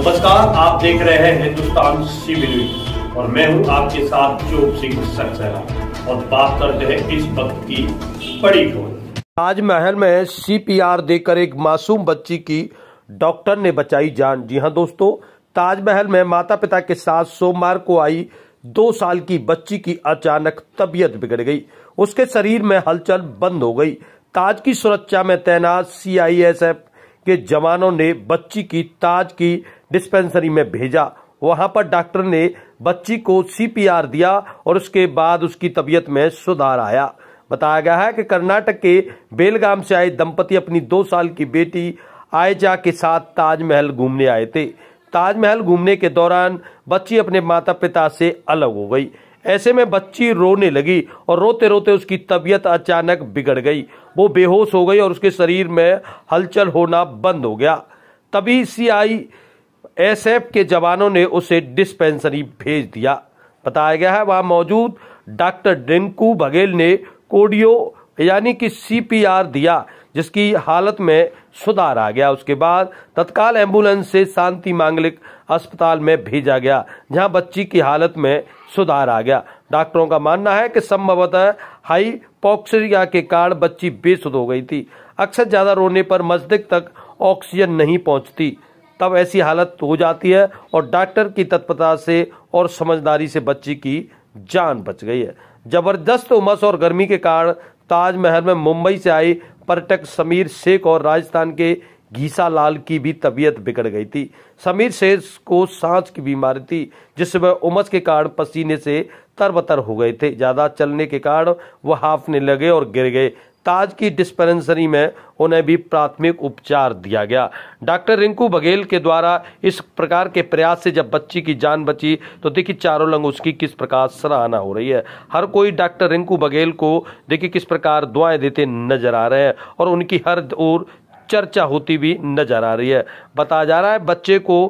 नमस्कार आप देख रहे हैं हिंदुस्तान सिविल न्यूज और मैं हूं आपके साथ चोप सिंह सक्सेना और बात करते हैं इस वक्त की बड़ी खबर ताजमहल में सीपीआर देकर एक मासूम बच्ची की डॉक्टर ने बचाई जान जी हाँ दोस्तों ताजमहल में माता पिता के साथ सोमवार को आई दो साल की बच्ची की अचानक तबीयत बिगड़ गई उसके शरीर में हलचल बंद हो गई ताज की सुरक्षा में तैनात सीआईएसएफ के जवानों ने बच्ची की ताज की डिस्पेंसरी में भेजा वहां पर डॉक्टर ने बच्ची को सीपीआर दिया और उसके बाद उसकी तबीयत में सुधार आया बताया गया है कि कर्नाटक के बेलगाम से आए दंपति अपनी दो साल की बेटी आयजा के साथ ताजमहल घूमने आए थे ताजमहल घूमने के दौरान बच्ची अपने माता पिता से अलग हो गई ऐसे में बच्ची रोने लगी और रोते रोते उसकी तबीयत अचानक बिगड़ गई वो बेहोश हो गई और उसके शरीर में हलचल होना बंद हो गया तभी सीआई एसएफ के जवानों ने उसे डिस्पेंसरी भेज दिया बताया गया है वहाँ मौजूद डॉक्टर डिंकू बघेल ने कोडियो यानी कि सीपीआर दिया जिसकी हालत में सुधार आ गया उसके बाद तत्काल एम्बुलेंस से शांति मांगलिक अस्पताल में भेजा गया जहां बच्ची की हालत में सुधार आ गया डॉक्टरों का मानना है कि संभवतः हाई पॉक्सरिया के कारण बच्ची बेसुध हो गई थी अक्सर ज़्यादा रोने पर मस्तिष्क तक ऑक्सीजन नहीं पहुंचती तब ऐसी हालत हो जाती है और डॉक्टर की तत्परता से और समझदारी से बच्ची की जान बच गई है जबरदस्त उमस और गर्मी के कारण ताजमहल में मुंबई से आई पर्यटक समीर शेख और राजस्थान के घीसा लाल की भी तबीयत बिगड़ गई थी समीर शेख को सांस की बीमारी थी जिससे वह उमस के कारण पसीने से तरबतर हो गए थे ज़्यादा चलने के कारण वह हाफने लगे और गिर गए ताज की डिस्पेंसरी में उन्हें भी प्राथमिक उपचार दिया गया डॉक्टर रिंकू बघेल के द्वारा इस प्रकार के प्रयास से जब बच्ची की जान बची तो देखिए चारों लंग उसकी किस प्रकार सराहना हो रही है हर कोई डॉक्टर रिंकू बघेल को देखिए किस प्रकार दुआएं देते नजर आ रहे हैं और उनकी हर ओर चर्चा होती भी नजर आ रही है बताया जा रहा है बच्चे को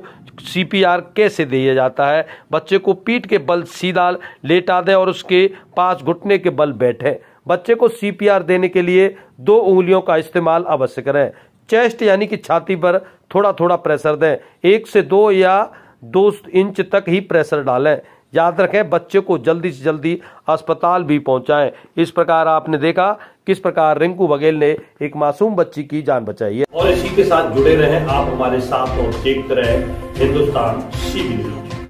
सीपीआर कैसे दिया जाता है बच्चे को पीठ के बल सीधा लेटा दें और उसके पास घुटने के बल बैठे बच्चे को सीपीआर देने के लिए दो उंगलियों का इस्तेमाल अवश्य करें चेस्ट यानी कि छाती पर थोड़ा थोड़ा प्रेशर दें एक से दो या दो इंच तक ही प्रेशर डालें याद रखें बच्चे को जल्दी से जल्दी अस्पताल भी पहुंचाएं इस प्रकार आपने देखा किस प्रकार रिंकू बघेल ने एक मासूम बच्ची की जान बचाई है और इसी के साथ जुड़े रहें आप हमारे साथ और देखते रहें हिंदुस्तान सी